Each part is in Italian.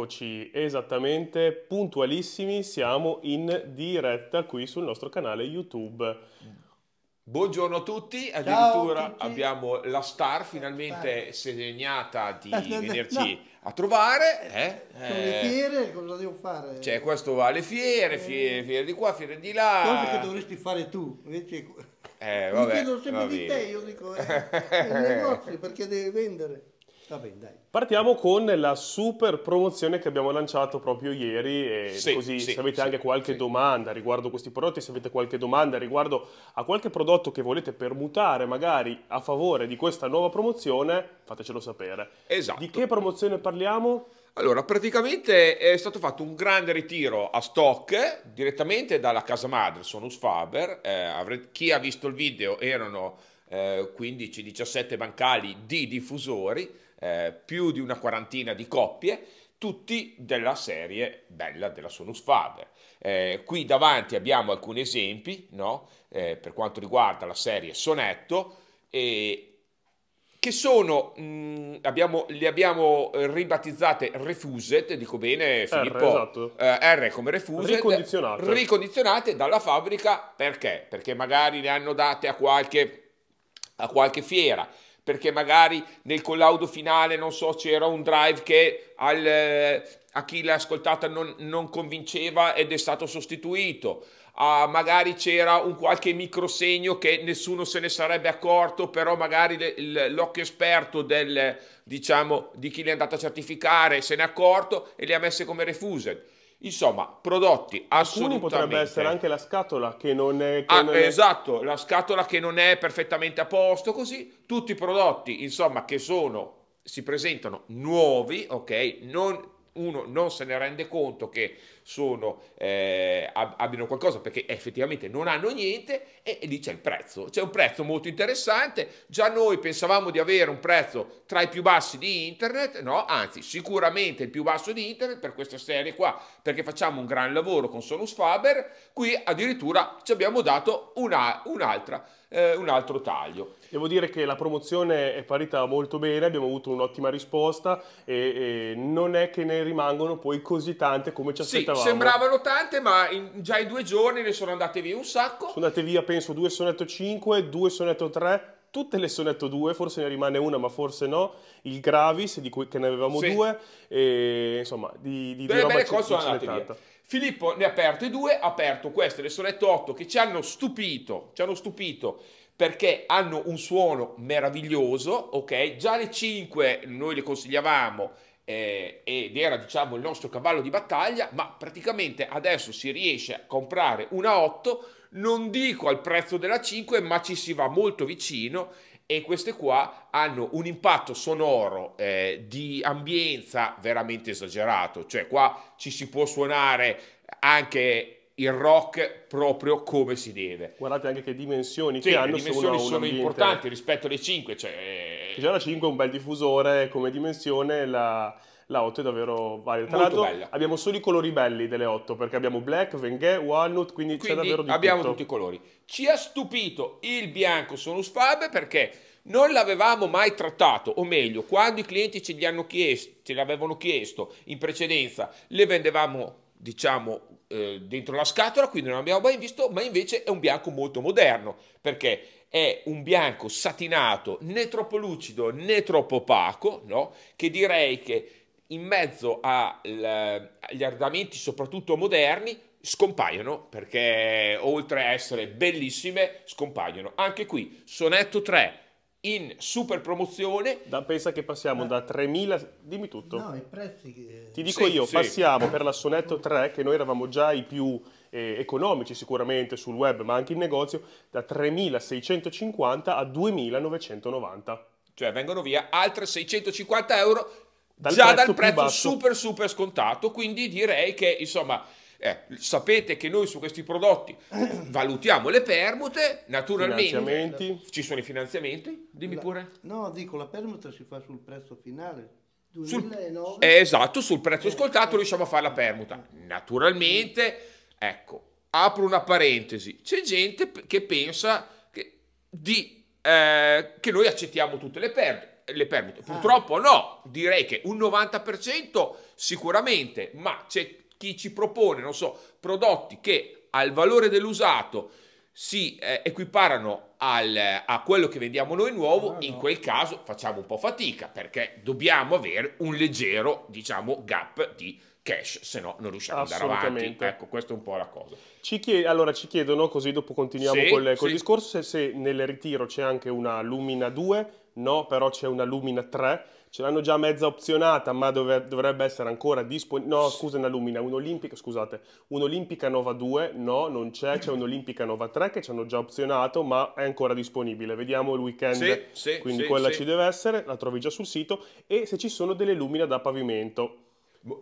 Eccoci esattamente puntualissimi, siamo in diretta qui sul nostro canale YouTube. Buongiorno a tutti, addirittura a tutti. abbiamo la star finalmente segnata di venirci no. a trovare. Eh? Sono le eh. fiere, cosa devo fare? Cioè questo va alle fiere, eh. fiere, fiere di qua, fiere di là. Cose che dovresti fare tu, invece... Eh, vabbè, mi chiedono sempre di te, io dico, eh, il negozio perché devi vendere. Bene, Partiamo con la super promozione che abbiamo lanciato proprio ieri sì, così sì, se avete sì, anche qualche domanda riguardo questi prodotti, se avete qualche domanda riguardo a qualche prodotto che volete permutare magari a favore di questa nuova promozione, fatecelo sapere. Esatto. Di che promozione parliamo? Allora, praticamente è stato fatto un grande ritiro a stock direttamente dalla casa madre, Sonus Faber. Eh, chi ha visto il video erano eh, 15-17 bancali di diffusori eh, più di una quarantina di coppie, tutti della serie bella della Sonus Faber. Eh, qui davanti abbiamo alcuni esempi no? eh, per quanto riguarda la serie Sonetto, e che sono, mh, mm, abbiamo, le abbiamo ribattizzate Refused, dico bene Filippo, R, esatto. Eh, R come Refused, ricondizionate. ricondizionate dalla fabbrica perché? Perché magari le hanno date a qualche, a qualche fiera perché magari nel collaudo finale, non so, c'era un drive che al, eh, a chi l'ha ascoltata non, non, convinceva ed è stato sostituito. Uh, magari c'era un qualche microsegno che nessuno se ne sarebbe accorto, però magari l'occhio esperto del, diciamo, di chi li è andato a certificare se n'è accorto e le ha messe come refused. Insomma, prodotti assolutamente... Uno potrebbe essere anche la scatola che non è... Che ah, non è... Esatto, la scatola che non è perfettamente a posto, così. Tutti i prodotti, insomma, che sono, si presentano nuovi, ok? Non uno non se ne rende conto che sono, eh, abbiano qualcosa perché effettivamente non hanno niente e, e lì c'è il prezzo. C'è un prezzo molto interessante, già noi pensavamo di avere un prezzo tra i più bassi di internet, no, anzi sicuramente il più basso di internet per questa serie qua, perché facciamo un gran lavoro con Solus Faber, qui addirittura ci abbiamo dato una, un'altra eh, un altro taglio. Devo dire che la promozione è parita molto bene, abbiamo avuto un'ottima risposta e, e non è che ne rimangono poi così tante come ci aspettavamo. Sì, sembravano tante, ma in, già in due giorni ne sono andate via un sacco. Sono andate via, penso, due sonetto 5, due sonetto 3, tutte le sonetto 2, forse ne rimane una, ma forse no. Il Gravis, di cui ne avevamo sì. due, e, insomma, di, di, Deve di roba ci, ci sono andate via. Filippo ne ha aperte due, ha aperto queste, le ho letto otto, che ci hanno stupito, ci hanno stupito perché hanno un suono meraviglioso, ok? Già le 5 noi le consigliavamo eh, ed era diciamo il nostro cavallo di battaglia, ma praticamente adesso si riesce a comprare una 8, non dico al prezzo della 5, ma ci si va molto vicino e queste qua hanno un impatto sonoro eh, di ambienza veramente esagerato, cioè qua ci si può suonare anche il rock proprio come si deve. Guardate anche che dimensioni sì, che hanno. Le dimensioni sono ambiente. importanti rispetto alle 5. Cioè... Eh, già la 5 è un bel diffusore come dimensione, la, la 8 è davvero valida. Tra l'altro abbiamo solo i colori belli delle 8 perché abbiamo black, Venghè, walnut, quindi, quindi c'è davvero di abbiamo tutto. tutti i colori. Ci ha stupito il bianco Sonus Fab perché non l'avevamo mai trattato, o meglio, quando i clienti ce, chiesto, ce l'avevano chiesto in precedenza, le vendevamo diciamo eh, dentro la scatola quindi non abbiamo mai visto ma invece è un bianco molto moderno perché è un bianco satinato né troppo lucido né troppo opaco no? che direi che in mezzo agli ardamenti soprattutto moderni, scompaiono perché oltre a essere bellissime, scompaiono. Anche qui, sonetto 3 in super promozione. Da, pensa che passiamo da 3.000, dimmi tutto. No, i prezzi che... Ti dico sì, io, sì. passiamo per la sonetto 3, che noi eravamo già i più eh, economici sicuramente sul web, ma anche in negozio, da 3.650 a 2.990. Cioè vengono via altre 650 euro dal già prezzo dal prezzo super super scontato, quindi direi che insomma... Eh, sapete che noi su questi prodotti valutiamo le permute, naturalmente ci sono i finanziamenti, dimmi la, pure. No, dico la permuta si fa sul prezzo finale. 2009. Sul, eh, esatto, sul prezzo eh, scontato eh. riusciamo a fare la permuta. Naturalmente, ecco, apro una parentesi, c'è gente che pensa che, di, eh, che noi accettiamo tutte le perdite le permuto. Ah. Purtroppo no, direi che un 90% sicuramente, ma c'è chi ci propone, non so, prodotti che al valore dell'usato si eh, equiparano al, a quello che vendiamo noi nuovo, ah, no. in quel caso facciamo un po' fatica perché dobbiamo avere un leggero, diciamo, gap di cash, se no non riusciamo ad andare avanti. Ecco, questa è un po' la cosa. Ci chied- allora ci chiedono, così dopo continuiamo sì, col, col sì. discorso, se, se nel ritiro c'è anche una Lumina 2 no, però c'è una Lumina 3, ce l'hanno già mezza opzionata, ma dove, dovrebbe essere ancora disponibile. No, scusa, una Lumina, un'Olimpica, scusate, un'Olimpica Nova 2, no, non c'è, c'è un'Olimpica Nova 3 che ci hanno già opzionato, ma è ancora disponibile. Vediamo il weekend, sì, sì, quindi sì, quella ci deve essere, la trovi già sul sito, e se ci sono delle Lumina da pavimento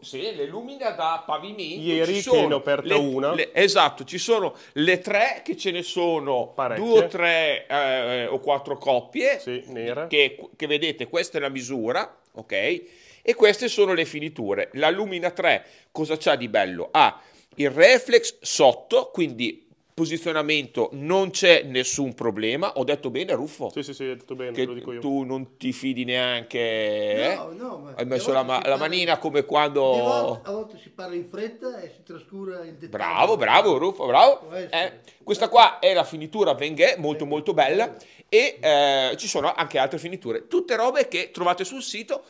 sì, le lumina da pavimento. Ieri che ne ho aperta le, una. Le, esatto, ci sono le tre che ce ne sono Parecchie. due o tre eh, o quattro coppie. Sì, che, che, vedete, questa è la misura, ok? E queste sono le finiture. La lumina 3 cosa c'ha di bello? Ha il reflex sotto, quindi Posizionamento non c'è nessun problema. Ho detto bene, Ruffo? Sì, sì, sì, hai detto bene. Che tu non ti fidi neanche. No, eh? no, ma hai messo la, ma- parla, la, manina come quando. Volte, a volte si parla in fretta e si trascura il dettaglio. Bravo, bravo, Ruffo, bravo. Eh, questa qua è la finitura Venghè, molto, molto bella. E eh, ci sono anche altre finiture. Tutte robe che trovate sul sito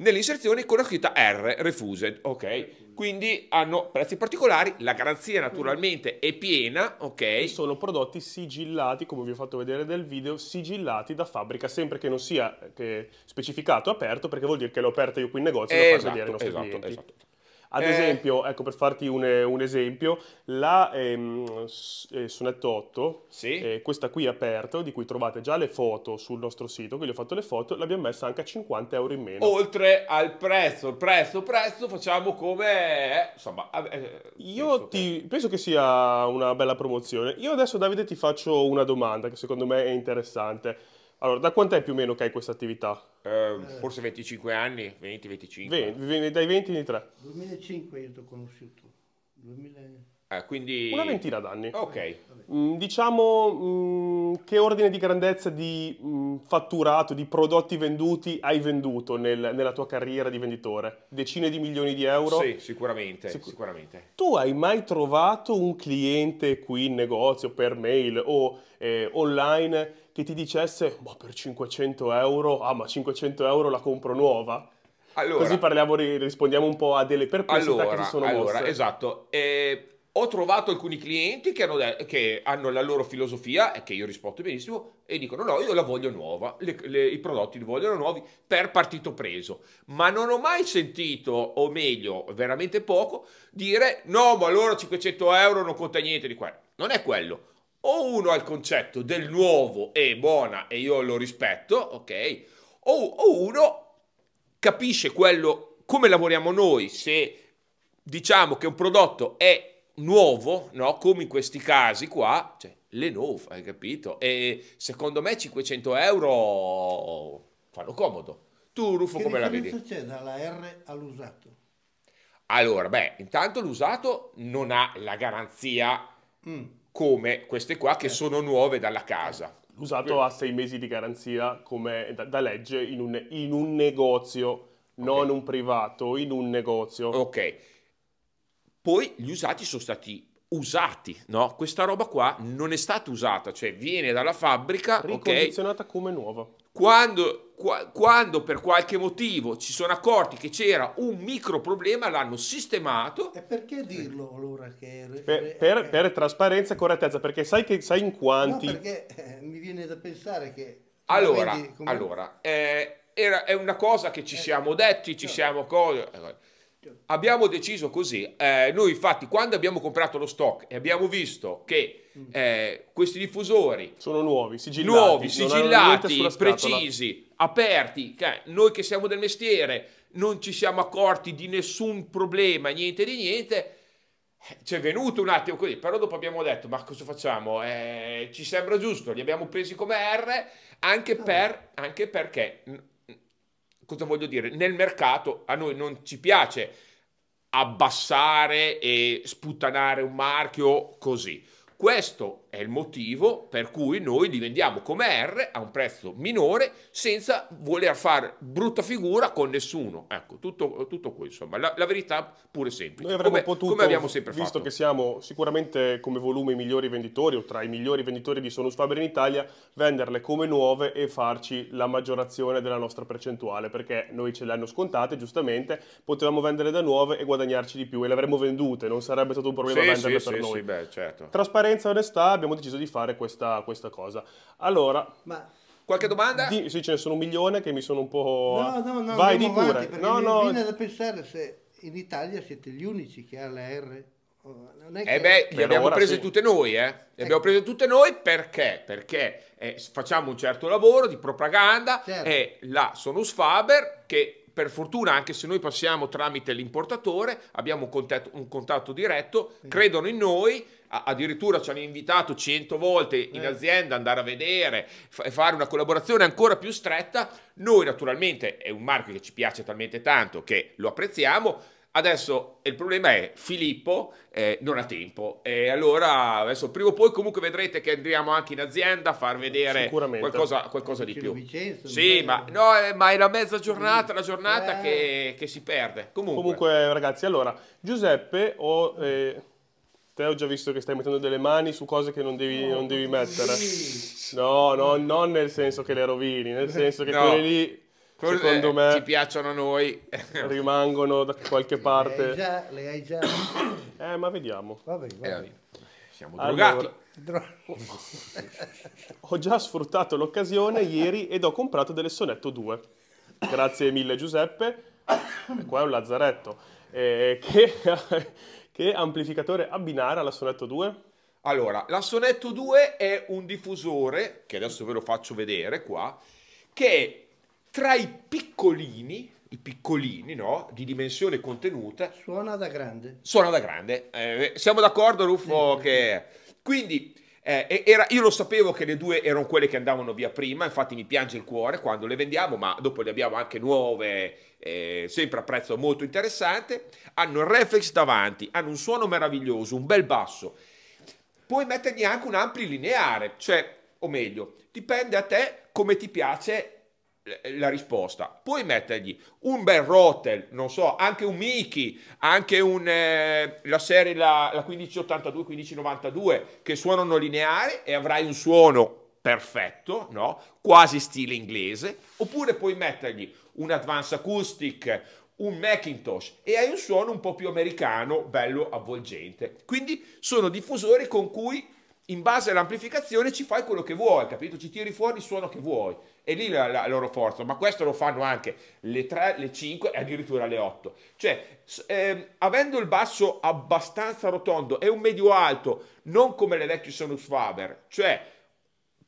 nell'inserzione con la scritta R, refused, ok? Quindi hanno prezzi particolari, la garanzia naturalmente è piena, ok? E sono prodotti sigillati, come vi ho fatto vedere nel video, sigillati da fabbrica, sempre che non sia eh, che specificato aperto, perché vuol dire che l'ho aperto io qui in negozio e esatto, lo faccio vedere ai esatto, nostri esatto, clienti. Esatto. Ad eh. esempio, ecco per farti un, un esempio, la ehm, eh, sonetto 8, sì. Eh, questa qui aperta, di cui trovate già le foto sul nostro sito, quindi ho fatto le foto, l'abbiamo messa anche a 50 euro in meno. Oltre al prezzo, prezzo, prezzo, facciamo come... insomma... Io penso ti, che... penso che sia una bella promozione. Io adesso Davide ti faccio una domanda che secondo me è interessante. Allora, da quant'è più o meno che hai questa attività? Ehm, eh. forse 25 anni, 20-25. 20, dai 20 ai 3. 2005 io ti ho conosciuto. 2000... Ah, quindi... Una ventina d'anni. Ok. Mm, diciamo mm, che ordine di grandezza di mm, fatturato, di prodotti venduti hai venduto nel, nella tua carriera di venditore? Decine di milioni di euro? Sì, sicuramente, Sic- sicuramente. Tu hai mai trovato un cliente qui in negozio per mail o eh, online che ti dicesse, ma per 500 euro, ah ma 500 euro la compro nuova? Allora, Così parliamo, rispondiamo un po' a delle perplessità allora, che ci sono allora, mosse. Esatto, eh, ho trovato alcuni clienti che hanno, che hanno, la loro filosofia, e che io rispondo benissimo, e dicono no, io la voglio nuova, le, le, i prodotti li vogliono nuovi per partito preso. Ma non ho mai sentito, o meglio, veramente poco, dire no, ma allora 500 euro non conta niente di qua. Non è quello o uno ha il concetto del nuovo e buona e io lo rispetto, ok? O, o uno capisce quello come lavoriamo noi, se diciamo che un prodotto è nuovo, no? Come in questi casi qua, cioè Lenovo, hai capito? E secondo me 500 euro fanno comodo. Tu Ruffo che come la vedi? Che differenza c'è dalla R all'usato? Allora, beh, intanto l'usato non ha la garanzia mm come queste qua che eh. sono nuove dalla casa. Eh, usato a sei mesi di garanzia come da, da legge in un, in un negozio, okay. non un privato, in un negozio. Ok. Poi gli usati sono stati usati, no? Questa roba qua non è stata usata, cioè viene dalla fabbrica, ricondizionata okay. come nuova. Quando, qua, quando per qualche motivo ci sono accorti che c'era un micro problema, l'hanno sistemato. E perché dirlo allora? Che per, per, eh. per, trasparenza e correttezza, perché sai, che, sai in quanti. No, perché eh, mi viene da pensare che. Allora, vedi, come... allora eh, era, è una cosa che ci eh, siamo detti, ci no. siamo. Co- eh, Abbiamo deciso così. Eh, noi infatti quando abbiamo comprato lo stock e abbiamo visto che mm. eh, questi diffusori sono nuovi, sigillati, nuovi, sigillati precisi, aperti, che cioè, noi che siamo del mestiere non ci siamo accorti di nessun problema, niente di niente. Eh, ci è venuto un attimo così, però dopo abbiamo detto: Ma cosa facciamo? Eh, ci sembra giusto, li abbiamo presi come R anche, ah. per, anche perché cosa voglio dire? Nel mercato a noi non ci piace abbassare e sputtanare un marchio così. Questo è il motivo per cui noi li vendiamo come R a un prezzo minore senza voler fare brutta figura con nessuno. Ecco, tutto, tutto questo. insomma, la, la, verità pure semplice. Noi avremmo come, potuto, come abbiamo sempre visto fatto. che siamo sicuramente come volume i migliori venditori o tra i migliori venditori di Sonus Faber in Italia, venderle come nuove e farci la maggiorazione della nostra percentuale, perché noi ce le hanno scontate, giustamente, potevamo venderle da nuove e guadagnarci di più e le avremmo vendute, non sarebbe stato un problema sì, venderle sì, per sì, noi. Sì, beh, certo. Trasparenza, onestà, abbiamo deciso di fare questa, questa cosa. Allora... Ma... Qualche domanda? Di, sì, ce ne sono un milione che mi sono un po'... No, no, no, Vai, di pure. No, no, viene da pensare se in Italia siete gli unici che ha la R. Non è eh che... Eh beh, le abbiamo prese sì. tutte noi, eh. Le eh. abbiamo prese tutte noi perché? Perché eh, facciamo un certo lavoro di propaganda certo. e la Sonus Faber che per fortuna anche se noi passiamo tramite l'importatore abbiamo un contatto, un contatto diretto, sì. credono in noi addirittura ci hanno invitato cento volte in eh. azienda, andare a vedere, f- fare una collaborazione ancora più stretta. Noi naturalmente è un marchio che ci piace talmente tanto che lo apprezziamo. Adesso il problema è Filippo eh, non ha tempo e allora adesso prima o poi comunque vedrete che andremo anche in azienda a far vedere qualcosa, qualcosa di più. Vicenzo, sì, ma, no, eh, ma, è la mezza giornata, la giornata eh. che, che, si perde. Comunque. comunque. ragazzi, allora Giuseppe ho... Oh, eh, Te ho già visto che stai mettendo delle mani su cose che non devi, non devi mettere. No, no, non nel senso che le rovini, nel senso che No. quelle lì, Cos'è? secondo me, ci piacciono a noi. rimangono da qualche Le hai parte. già, le hai già. Eh, ma vediamo. Vabbè, vabbè. Eh, siamo Allora, drogati. Ho già sfruttato l'occasione ieri ed ho comprato delle sonetto 2. Grazie mille Giuseppe. E qua è un lazzaretto. eh, che Che amplificatore abbinare alla Sonetto 2? Allora, la Sonetto 2 è un diffusore, che adesso ve lo faccio vedere qua, che tra i piccolini, i piccolini, no? Di dimensione contenuta. Suona da grande. Suona da grande. Eh, siamo d'accordo, Ruffo, sì. che... Quindi, eh, era, io lo sapevo che le due erano quelle che andavano via prima, infatti mi piange il cuore quando le vendiamo, ma dopo ne abbiamo anche nuove eh, sempre a prezzo molto interessante, hanno il reflex davanti, hanno un suono meraviglioso, un bel basso. Puoi mettergli anche un ampli lineare, cioè, o meglio, dipende a te come ti piace la risposta. Puoi mettergli un bel Rotel, non so, anche un Miki, anche un, eh, la serie la, la 1582-1592 che suonano lineare e avrai un suono perfetto, no? quasi stile inglese, oppure puoi mettergli un Advanced Acoustic, un Macintosh e hai un suono un po' più americano, bello avvolgente. Quindi sono diffusori con cui in base all'amplificazione ci fai quello che vuoi, capito? Ci tiri fuori il suono che vuoi. E lì la, la, loro forza, ma questo lo fanno anche le 3, le 5 e addirittura le 8. Cioè, ehm, avendo il basso abbastanza rotondo e un medio alto, non come le vecchie Sonus Faber, cioè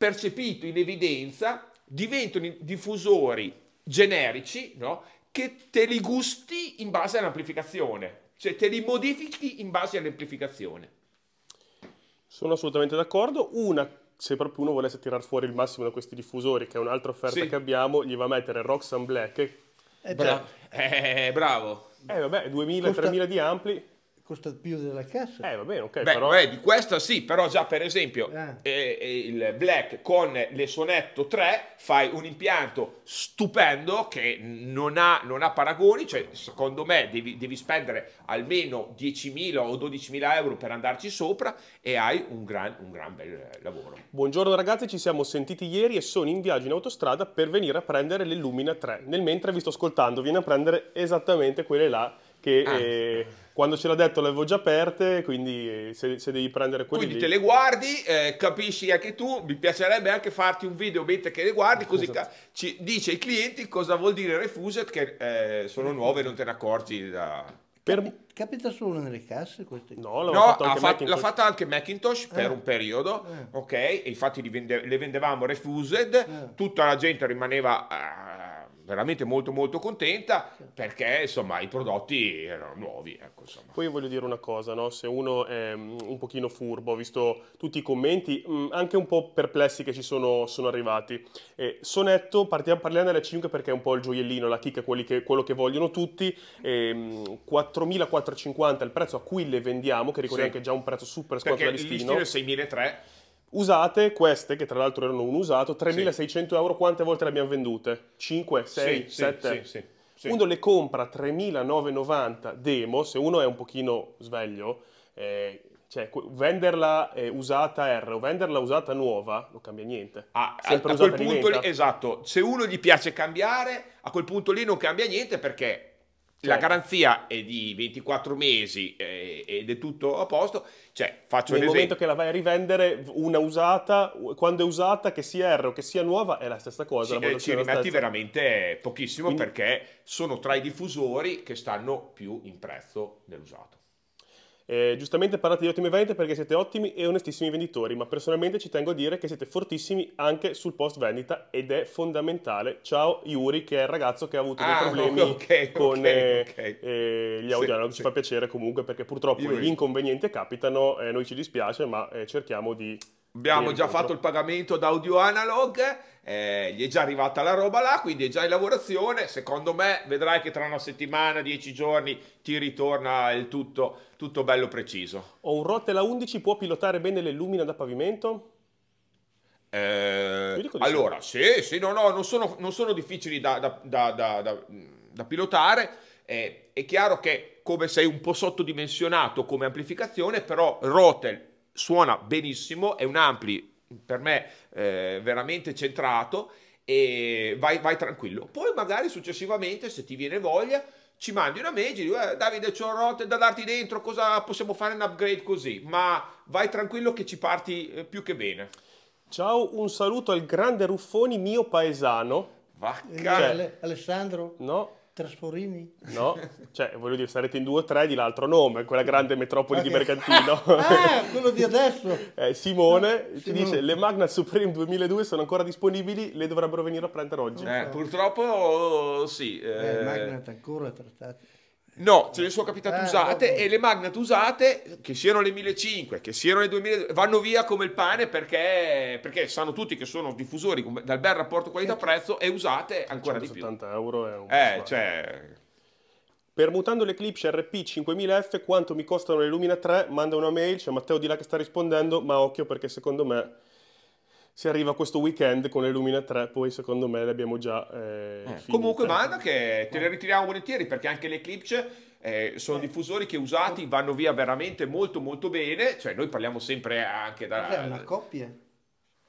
percepito in evidenza, diventano diffusori generici no? che te li gusti in base all'amplificazione, cioè te li modifichi in base all'amplificazione. Sono assolutamente d'accordo. Una, se proprio uno volesse tirar fuori il massimo da questi diffusori, che è un'altra offerta sì. che abbiamo, gli va a mettere Roxanne Black. Eh, Bra- eh, bravo. Eh vabbè, 2000-3000 di ampli costa più della cassa. Eh, va bene, ok. Beh, però... eh, di questa sì, però già per esempio ah. eh, il Black con le Sonetto 3 fai un impianto stupendo che non ha, non ha paragoni, cioè secondo me devi, devi spendere almeno 10.000 o 12.000 euro per andarci sopra e hai un gran, un gran bel lavoro. Buongiorno ragazzi, ci siamo sentiti ieri e sono in viaggio in autostrada per venire a prendere le Lumina 3. Nel mentre vi sto ascoltando, vieni a prendere esattamente quelle là che... Ah. Eh, quando ce l'ha detto le avevo già aperte, quindi se, se devi prendere quelle Quindi lì. te le guardi, eh, capisci anche tu, mi piacerebbe anche farti un video mentre che le guardi, così esatto. ci dice ai clienti cosa vuol dire refused, che eh, sono nuove e non te ne accorgi da... Per... Capita solo nelle casse queste No, l'ha, no, fatto anche fatto, l'ha fatta anche Macintosh per eh. un periodo, eh. ok? E infatti le vendevamo refused, eh. tutta la gente rimaneva ah, veramente molto molto contenta perché insomma i prodotti erano nuovi. Ecco, Poi voglio dire una cosa, no? se uno è mm, un pochino furbo, ho visto tutti i commenti, mm, anche un po' perplessi che ci sono, sono arrivati. Eh, sonetto, partiamo, parliamo delle 5 perché è un po' il gioiellino, la chicca, che, quello che vogliono tutti. Eh, 4.450 mm, è il prezzo a cui le vendiamo, che ricordiamo sì. che è già un prezzo super scontato da listino. 6.300 Usate queste, che tra l'altro erano un usato, 3.600 sì. euro, quante volte le abbiamo vendute? 5, 6, sì, 7? Sì, sì, Uno le compra 3.990 demo, se uno è un pochino sveglio, eh, cioè venderla eh, usata R o venderla usata nuova non cambia niente. Ah, a, a quel punto lì, esatto, se uno gli piace cambiare, a quel punto lì non cambia niente perché la certo. garanzia è di 24 mesi eh, ed è tutto a posto. Cioè, faccio Nel momento che la vai a rivendere, una usata, quando è usata, che sia R o che sia nuova, è la stessa cosa. Sì, la eh, ci rimetti veramente pochissimo Quindi... perché sono tra i diffusori che stanno più in prezzo dell'usato. Eh, giustamente parlate di ottime vendite perché siete ottimi e onestissimi venditori, ma personalmente ci tengo a dire che siete fortissimi anche sul post vendita ed è fondamentale. Ciao Yuri, che è il ragazzo che ha avuto dei ah, problemi okay, con okay, okay. Eh, eh, gli audio sì, analog. Ci fa piacere comunque perché purtroppo Yuri. gli inconvenienti capitano, eh, noi ci dispiace, ma eh, cerchiamo di... Abbiamo già fatto il pagamento da audio analog eh, gli è già arrivata la roba là, quindi è già in lavorazione, secondo me vedrai che tra una settimana, dieci giorni ti ritorna il tutto, tutto bello preciso. Ho un Rotella 11, può pilotare bene le lumina da pavimento? Eh, allora, sì, sì, no, no, non sono, non sono difficili da, da, da, da pilotare, eh, è chiaro che come sei un po' sottodimensionato come amplificazione, però Rotel suona benissimo, è un ampli per me eh, veramente centrato e vai, vai, tranquillo. Poi magari successivamente, se ti viene voglia, ci mandi una mail e dici eh, Davide c'ho rotte da darti dentro, cosa possiamo fare un upgrade così? Ma vai tranquillo che ci parti eh, più che bene. Ciao, un saluto al grande Ruffoni mio paesano. Vacca. Cioè, Alessandro? No. Trasforini? No, cioè voglio dire, sarete in due o tre di l'altro nome, quella grande metropoli okay. di Mercantino. ah, quello di adesso! Eh, Simone no, ci dice, le Magna Supreme 2002 sono ancora disponibili, le dovrebbero venire a prendere oggi. Eh, esatto. purtroppo sì. Eh, eh Magna ancora trattate. No, ce ne sono capitate eh, usate proprio. e le magnet usate, che siano le 1500, che siano le 2000, vanno via come il pane perché, perché sanno tutti che sono diffusori dal bel rapporto qualità-prezzo e usate ancora di più. 80 euro è un Eh, cioè... Permutando l'Eclipse RP5000F, quanto mi costano le Lumina 3? Manda una mail, c'è Matteo di là che sta rispondendo, ma occhio perché secondo me si arriva a questo weekend con le Lumina 3, poi secondo me le abbiamo già eh, eh, Comunque banda che te le ritiriamo volentieri perché anche le Eclipse eh, sono eh. diffusori che usati vanno via veramente molto molto bene, cioè noi parliamo sempre anche da... È una coppia?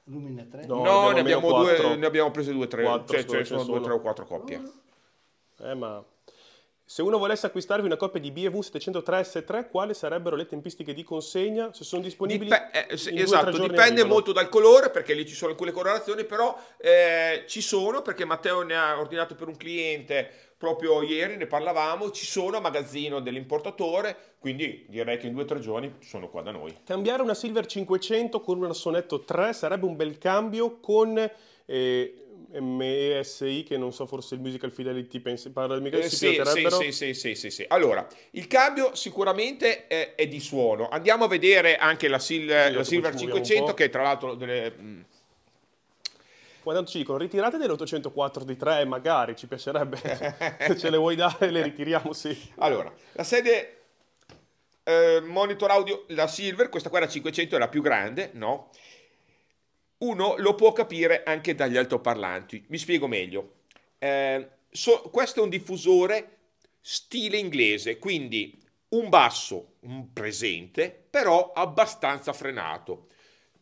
Lumina 3? No, no ne, abbiamo due, ne, abbiamo prese due, tre, 4, cioè, cioè sono due, tre o quattro coppie. Eh ma se uno volesse acquistarvi una coppia di BMW 703 S3, quali sarebbero le tempistiche di consegna? Se sono disponibili? Dip- eh, se, esatto, dipende molto dal colore, perché lì ci sono alcune correlazioni, però eh, ci sono, perché Matteo ne ha ordinato per un cliente proprio ieri, ne parlavamo, ci sono a magazzino dell'importatore, quindi direi che in due o tre giorni sono qua da noi. Cambiare una Silver 500 con una Sonetto 3 sarebbe un bel cambio con... Eh, MESI, che non so, forse il Musical Fidelity, pensi, parla mica eh, sì, sì, sì, sì, sì, sì. Allora, il cambio sicuramente è, è di suono. Andiamo a vedere anche la, Sil- sì, la Silver 500, che tra l'altro... Delle, mh. Mm, qua ci dicono, ritirate dell'804 di 3, magari, ci piacerebbe. Se ce le vuoi dare, le ritiriamo, sì. Allora, la sede... Eh, monitor audio, la Silver, questa qua era 500, è la più grande, no? uno lo può capire anche dagli altoparlanti. Mi spiego meglio. Eh, so, questo è un diffusore stile inglese, quindi un basso un presente, però abbastanza frenato.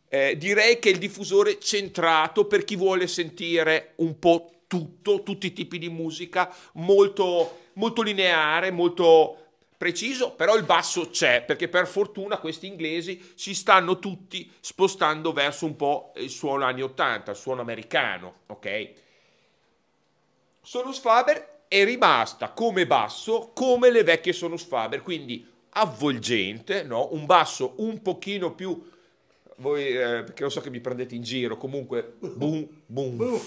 Eh, direi che è il diffusore centrato per chi vuole sentire un po' tutto, tutti i tipi di musica, molto, molto lineare, molto preciso, però il basso c'è, perché per fortuna questi inglesi si stanno tutti spostando verso un po' il suono anni 80, il suono americano, ok? Sonus Faber è rimasta come basso come le vecchie Sonus Faber, quindi avvolgente, no? un basso un pochino più voi eh, perché lo so che mi prendete in giro, comunque boom boom. boom.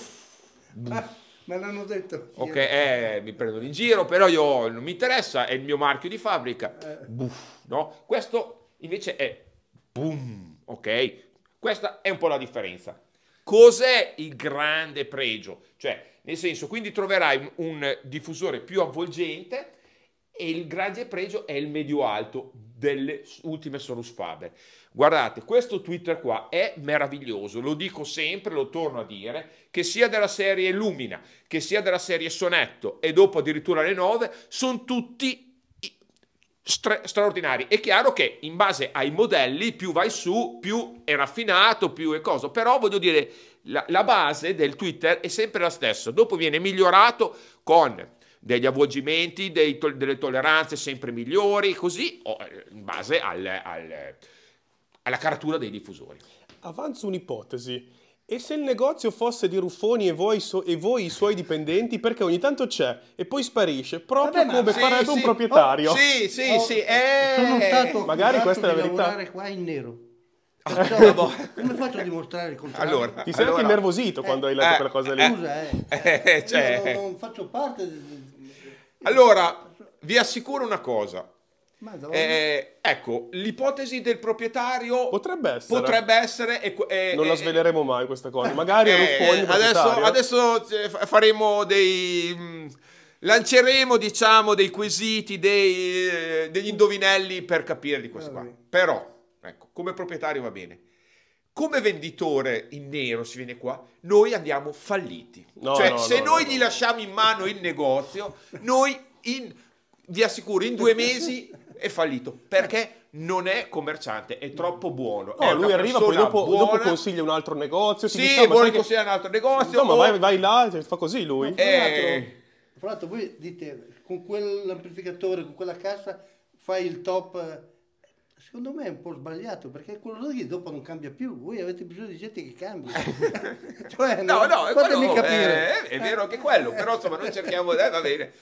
boom. Me l'hanno detto. Ok, eh, mi prendono in giro, però io non mi interessa, è il mio marchio di fabbrica. Eh. Buff, no? Questo invece è boom, ok? Questa è un po' la differenza. Cos'è il grande pregio? Cioè, nel senso, quindi troverai un diffusore più avvolgente e il grande pregio è il medio alto delle ultime Solus Guardate, questo Twitter qua è meraviglioso, lo dico sempre, lo torno a dire, che sia della serie Lumina, che sia della serie Sonetto e dopo addirittura le nove, sono tutti straordinari. È chiaro che in base ai modelli più vai su, più è raffinato, più è cosa, però voglio dire, la, la base del Twitter è sempre la stessa, dopo viene migliorato con degli avvolgimenti, dei, delle tolleranze sempre migliori, così eh, in base al, al, alla caratura dei diffusori. Avanzo un'ipotesi. E se il negozio fosse di Ruffoni e voi, so e voi i suoi dipendenti, perché ogni tanto c'è e poi sparisce, proprio Vabbè, come sì, farebbe sì. un proprietario. Oh, sì, sì, oh, sì. Eh, eh. sono stato magari questa è la verità. lavorare qua in nero. Cioè, come faccio a dimostrare il contrario? Allora, ti senti allora, innervosito quando hai letto eh, quella cosa lì? Scusa, eh, eh, cioè, non, non, faccio parte di, allora, vi assicuro una cosa. Eh, eh, ecco, l'ipotesi del proprietario potrebbe essere, potrebbe essere e, e, non la sveleremo mai questa cosa. Magari eh, eh adesso, adesso, eh, faremo dei mm, lanceremo, diciamo, dei quesiti, dei, degli indovinelli per capire di questo qua. Però, ecco, come proprietario va bene come venditore in nero si viene qua, noi andiamo falliti. No, cioè, no, se no, noi gli lasciamo in mano il negozio, noi in, vi assicuro, in due mesi è fallito. Perché? non è commerciante, è troppo buono. No, lui arriva, poi dopo, dopo, consiglia un altro negozio. Sì, dice, ah, vuole che... consigliare un altro negozio. No, o... ma vai, vai là, cioè, fa così lui. Fra eh... voi dite, con quell'amplificatore, con quella cassa, fai il top secondo me è un po' sbagliato perché quello lì dopo non cambia più. Voi avete bisogno di gente che cambia. cioè, no, no, no, no capire. È, eh, è, vero anche quello, però insomma noi cerchiamo, eh, va bene.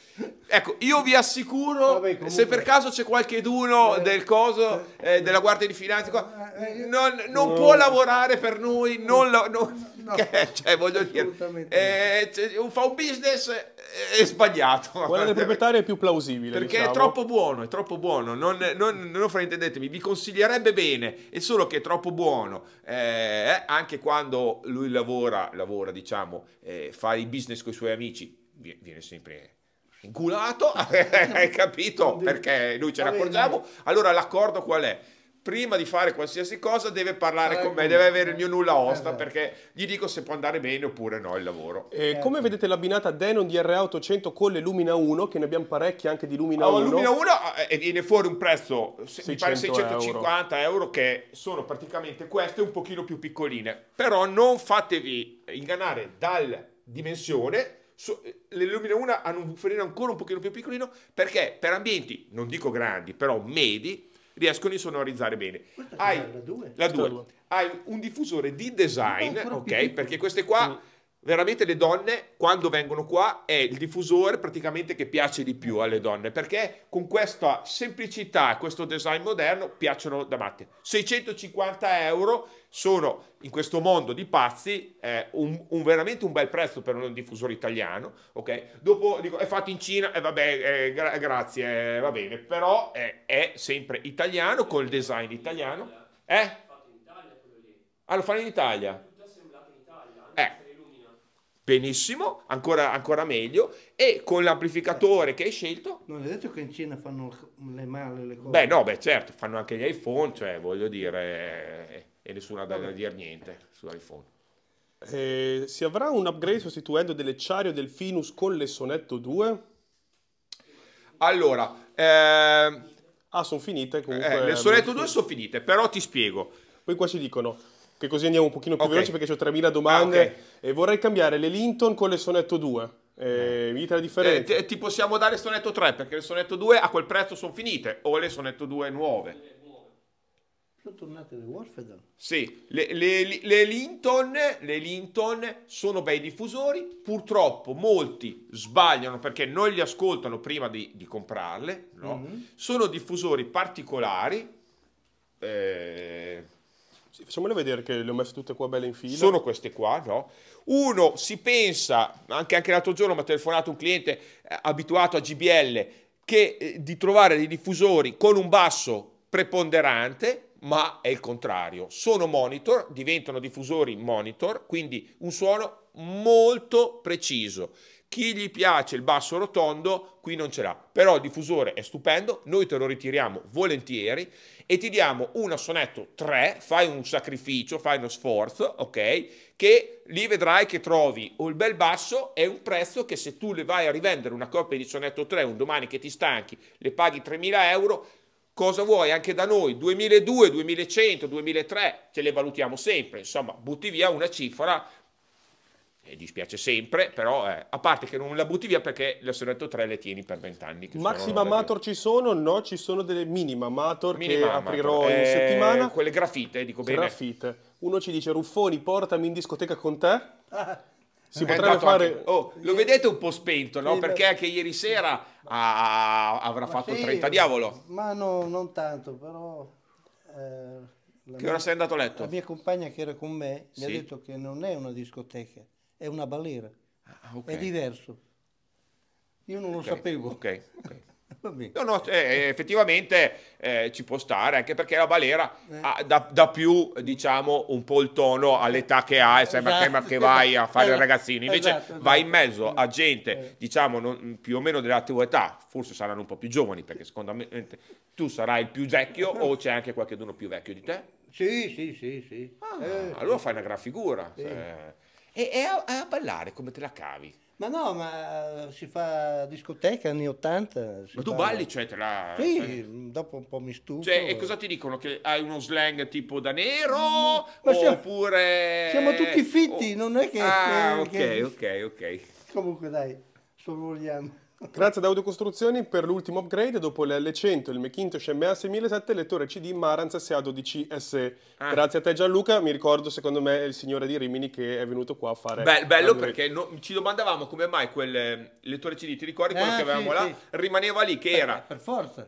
Ecco, io vi assicuro, Vabbè, comunque... se per caso c'è qualcheduno eh, del coso, eh. eh, della Guardia di Finanza, qua, eh, eh, non, non no. può lavorare per noi, non, la, non... No, cioè, voglio dire, eh, cioè, fa un business è sbagliato. Quello del proprietario è più plausibile. Perché diciamo. è troppo buono, è troppo buono, non, non, non fraintendetemi, vi consiglierebbe bene, è solo che è troppo buono, eh, anche quando lui lavora, lavora diciamo, eh, fa il business con i suoi amici, viene sempre inculato, hai capito? Perché noi ce ne accorgiamo. Allora l'accordo qual è? prima di fare qualsiasi cosa deve parlare con me, deve avere il mio nulla eh, osta perché gli dico se può andare bene oppure no il lavoro. Eh, come certo. vedete l'abbinata Denon DR800 con le Lumina 1, che ne abbiamo parecchie anche di Lumina oh, 1. Lumina 1 eh, e viene fuori un prezzo, mi pare 650 euro. euro. che sono praticamente queste un pochino più piccoline, però non fatevi ingannare dalla dimensione So, eh, le lumine 1 hanno un buferino ancora un pochino più piccolino perché per ambienti, non dico grandi, però medi, riescono a sonorizzare bene. hai, la 2. La 2. Hai un diffusore di design, ok? Perché queste qua, veramente le donne, quando vengono qua, è il diffusore praticamente che piace di più alle donne, perché con questa semplicità, questo design moderno, piacciono da matte. 650 euro sono in questo mondo di pazzi è un, un, veramente un bel prezzo per un diffusore italiano, ok? Dopo dico, è fatto in Cina, e eh, vabbè, eh, gra- grazie, eh, va bene, però è sempre italiano, col design italiano. Eh? Ah, lo fanno in Italia? eh. Benissimo, ancora, ancora, meglio. E con l'amplificatore che hai scelto. Non hai detto che in Cina fanno le male le cose. Beh, no, beh, certo, fanno anche gli iPhone, cioè voglio dire. Eh, e nessuno da dire niente sull'iPhone. Eh, si avrà un upgrade sostituendo dell'Ecciario del Finus con l'Essonetto 2? Allora, eh, ah, sono finite eh, comunque. Eh, L'Essonetto 2 sono finite, però ti spiego. Poi qua ci dicono che così andiamo un pochino più okay. veloci perché ho 3000 domande ah, okay. e vorrei cambiare le Linton con l'Essonetto 2. Eh, eh, mi dite la differenza? Eh, ti possiamo dare sonetto 3 perché le sonetto 2 a quel prezzo sono finite o le sonetto 2 nuove. Sono tornate le Warfedon? Sì, le, le, le, Linton, le Linton sono bei diffusori, purtroppo molti sbagliano perché non li ascoltano prima di, di comprarle, no? mm -hmm. sono diffusori particolari. Eh... Sì, facciamole vedere che le ho messe tutte qua belle in fila. Sono queste qua, no? Uno si pensa, anche, anche l'altro giorno mi ha telefonato un cliente eh, abituato a GBL, che eh, di trovare dei diffusori con un basso preponderante ma è il contrario. Sono monitor, diventano diffusori monitor, quindi un suono molto preciso. Chi gli piace il basso rotondo, qui non ce l'ha, però il diffusore è stupendo, noi te lo ritiriamo volentieri e ti diamo un sonetto 3, fai un sacrificio, fai uno sforzo, ok? Che lì vedrai che trovi o il bel basso è un prezzo che se tu le vai a rivendere una coppia di sonetto 3 un domani che ti stanchi, le paghi 3.000 euro, Cosa vuoi anche da noi? 2002, 2100, 2003, ce le valutiamo sempre, insomma, butti via una cifra, e dispiace sempre, però eh, a parte che non la butti via perché le Soneto 3 le tieni per 20 anni. Maxima Amator ci sono? No, ci sono delle minima Amator che aprirò eh, in settimana. Quelle grafite, dico bene. Grafite. Uno ci dice Ruffoni portami in discoteca con te. Ah, si eh, potrebbe fare... Anche... Oh, lo vedete un po' spento, no? Sì, Perché anche ieri sera ah, avrà ma fatto sì, 30 diavolo. Ma no, non tanto, però... Eh, che ora sei andato a letto? La mia compagna che era con me mi ha detto che non è una discoteca, è una balera. Ah, okay. È diverso. Io non okay. lo sapevo. Ok, ok. No, no, eh, eh, effettivamente eh, ci può stare, anche perché la balera eh. ha, da, da, più, diciamo, un po' il tono all'età che ha eh, e sembra esatto. che vai a fare il esatto. ragazzini. Invece esatto, esatto. vai in mezzo a gente, diciamo, non, più o meno della tua età, forse saranno un po' più giovani, perché secondo me tu sarai il più vecchio o c'è anche qualcuno più vecchio di te? Sì, sì, sì, sì. Ah, eh, allora sì. fai una gran figura. Sì. E, e a, a ballare come te la cavi? Ma no, ma si fa discoteca anni 80. Ma tu fa... balli, cioè te la... Sì, eh. dopo un po' mi stufo. Cioè, e cosa ti dicono? Che hai uno slang tipo da nero? Ma oppure... Siamo, tutti fitti, oh. non è che... Ah, che, ok, che... ok, ok. Comunque dai, sorvoliamo. Grazie ad Autocostruzioni per l'ultimo upgrade dopo le L100, il Macintosh MA6007 lettore CD Marantz SA12S. Ah. Grazie a te Gianluca, mi ricordo secondo me il signore di Rimini che è venuto qua a fare... Beh, bello perché no, ci domandavamo come mai quel eh, lettore CD, ti ricordi quello eh, che avevamo sì, là? Sì. Rimaneva lì che Beh, era... Per forza,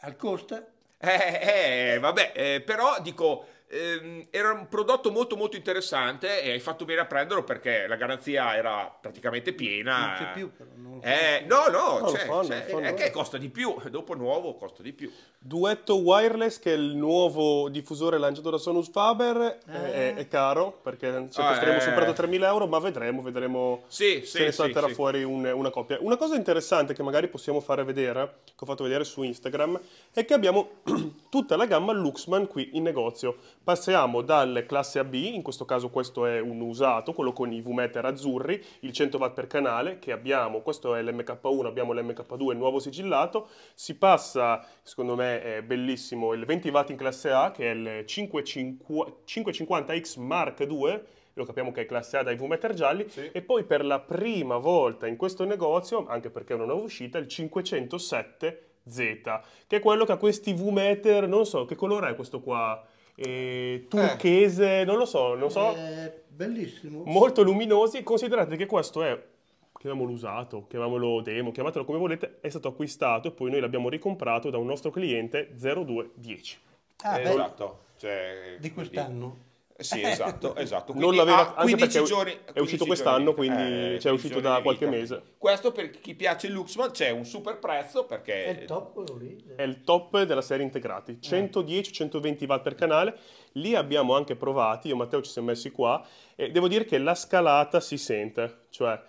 al costo. Eh, eh, vabbè, eh, però dico, Ehm, era un prodotto molto molto interessante e hai fatto bene a prenderlo perché la garanzia era praticamente piena. Non c'è più però. Non eh, no, no, no c'è, fanno, c'è. Fanno, è eh, che eh. costa di più, dopo nuovo costa di più. Duetto Wireless che è il nuovo diffusore lanciato da Sonus Faber eh. è, ah. è, caro perché ci ah, costeremo eh. superato 3.000 euro ma vedremo, vedremo sì, se sì, ne salterà sì, fuori un, una coppia. Una cosa interessante che magari possiamo fare vedere, che ho fatto vedere su Instagram, è che abbiamo tutta la gamma Luxman qui in negozio Passiamo dal classe AB, in questo caso questo è un usato, quello con i V-meter azzurri, il 100 W per canale che abbiamo, questo è l'MK1, abbiamo l'MK2 il nuovo sigillato, si passa, secondo me è bellissimo, il 20 W in classe A che è il 550X Mark II, lo capiamo che è classe A dai V-meter gialli, sì. e poi per la prima volta in questo negozio, anche perché è una nuova uscita, il 507Z, che è quello che ha questi V-meter, non so, che colore è questo qua? Eh, eh, turchese, non lo so, non so. Eh, bellissimo. Molto luminosi. Considerate che questo è chiamiamolo usato, chiamiamolo demo, chiamatelo come volete, è stato acquistato e poi noi l'abbiamo ricomprato da un nostro cliente 0210. Ah, eh, esatto. Cioè, di quest'anno? Eh sì, esatto, esatto. Quindi non l'aveva, ah, 15 giorni, è uscito quest'anno, quindi eh, cioè è uscito da qualche mese. Questo per chi piace il Luxman c'è un super prezzo perché... È il top È il top della serie integrati, 110-120 eh. watt per canale, lì abbiamo anche provati, io e Matteo ci siamo messi qua, e devo dire che la scalata si sente, cioè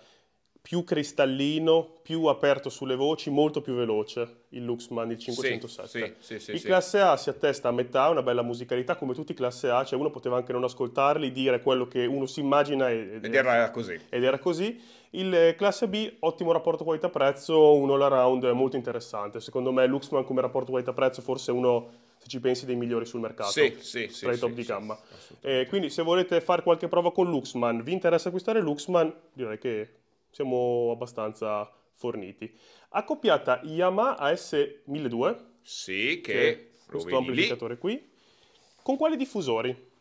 più cristallino, più aperto sulle voci, molto più veloce il Luxman, il 507. Sì, sì, sì, il classe A si attesta a metà, una bella musicalità come tutti i classe A, cioè uno poteva anche non ascoltarli, dire quello che uno si immagina e, ed, era così. Ed era così. Il eh, classe B, ottimo rapporto qualità-prezzo, un all around molto interessante. Secondo me Luxman come rapporto qualità-prezzo forse uno se ci pensi, dei migliori sul mercato. Sì, sì, sì. Tra i top sì, di gamma. Sì, eh, quindi se volete fare qualche prova con Luxman, vi interessa acquistare Luxman, direi che siamo abbastanza forniti. Accoppiata Yamaha s 1002 Sì, che, che questo amplificatore lì. qui. Con quali diffusori?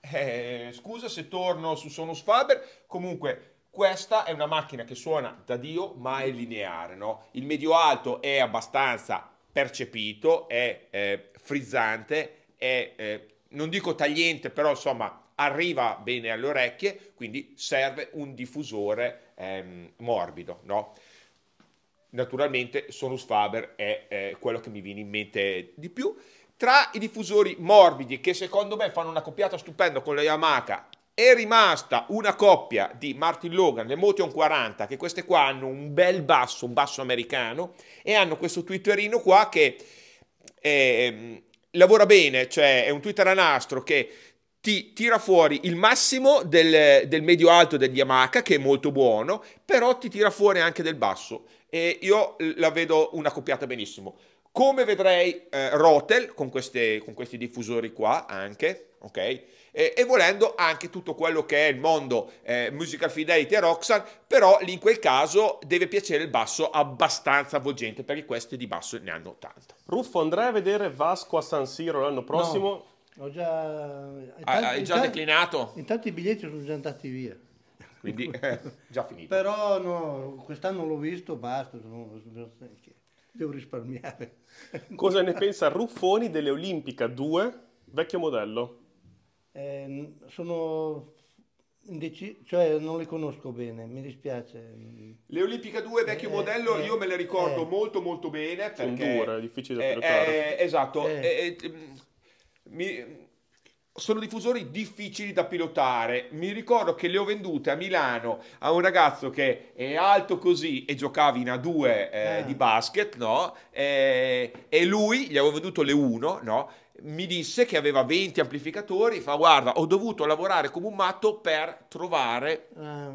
Eh, scusa se torno su Sonus Faber, comunque questa è una macchina che suona da Dio ma è lineare, no? Il medio alto è abbastanza percepito, è eh, frizzante, è eh, non dico tagliente, però insomma arriva bene alle orecchie, quindi serve un diffusore ehm, morbido, no? Naturalmente Sonus Faber è eh, quello che mi viene in mente di più. Tra i diffusori morbidi che secondo me fanno una coppiata stupenda con la Yamaha è rimasta una coppia di Martin Logan, le Motion 40, che queste qua hanno un bel basso, un basso americano, e hanno questo twitterino qua che eh, lavora bene, cioè è un twitter a nastro che ti tira fuori il massimo del, del medio alto del Yamaha, che è molto buono, però ti tira fuori anche del basso. E io la vedo una copiata benissimo. Come vedrei eh, Rotel con, queste, con, questi diffusori qua anche, ok? E, e, volendo anche tutto quello che è il mondo eh, musical fidelity e Roxanne, però lì in quel caso deve piacere il basso abbastanza avvolgente perché questi di basso ne hanno tanto. Ruffo, andrei a vedere Vasco a San Siro l'anno prossimo? No. Ho già... Tanti, hai già in declinato? Intanto i biglietti sono già andati via. Quindi eh, già finito. Però no, quest'anno l'ho visto, basta, sono, devo risparmiare. Cosa ne pensa Ruffoni delle Olimpica 2, vecchio modello? Eh, sono Indeci- cioè non le conosco bene, mi dispiace. Le Olimpica 2 vecchio eh, modello eh, io me le ricordo eh, molto molto bene perché sono dure, è difficile da interpretare. esatto, eh. Mi, sono diffusori difficili da pilotare. Mi ricordo che le ho vendute a Milano a un ragazzo che è alto così e giocava in A2 eh, ah. di basket, no? E, eh, e, lui, gli avevo venduto le 1, no? Mi disse che aveva 20 amplificatori, fa guarda, ho dovuto lavorare come un matto per trovare eh.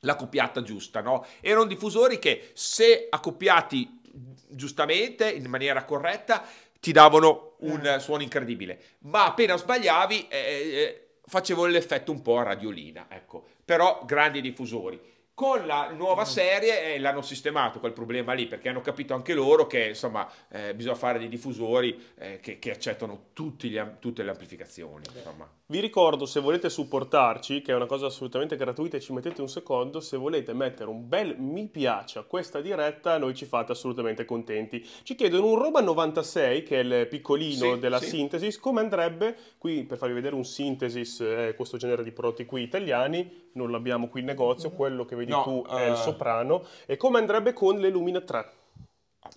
la copiata giusta, no? Erano diffusori che se accoppiati giustamente, in maniera corretta, ti davano un eh. suono incredibile. Ma appena sbagliavi eh, eh, facevo l'effetto un po' a radiolina, ecco. Però grandi diffusori. Con la nuova mm. serie eh, l'hanno sistemato quel problema lì perché hanno capito anche loro che insomma eh, bisogna fare dei diffusori eh, che, che, accettano gli, tutte le amplificazioni. Insomma. Vi ricordo se volete supportarci, che è una cosa assolutamente gratuita, ci mettete un secondo, se volete mettere un bel mi piace a questa diretta noi ci fate assolutamente contenti. Ci chiedono un Roma 96 che è il piccolino sì, della sì. Synthesis, come andrebbe qui per farvi vedere un Synthesis, questo genere di prodotti qui italiani, non l'abbiamo qui in negozio, mm -hmm. quello che vedi no, tu, è eh, il eh. soprano. E come andrebbe con le Lumina 3?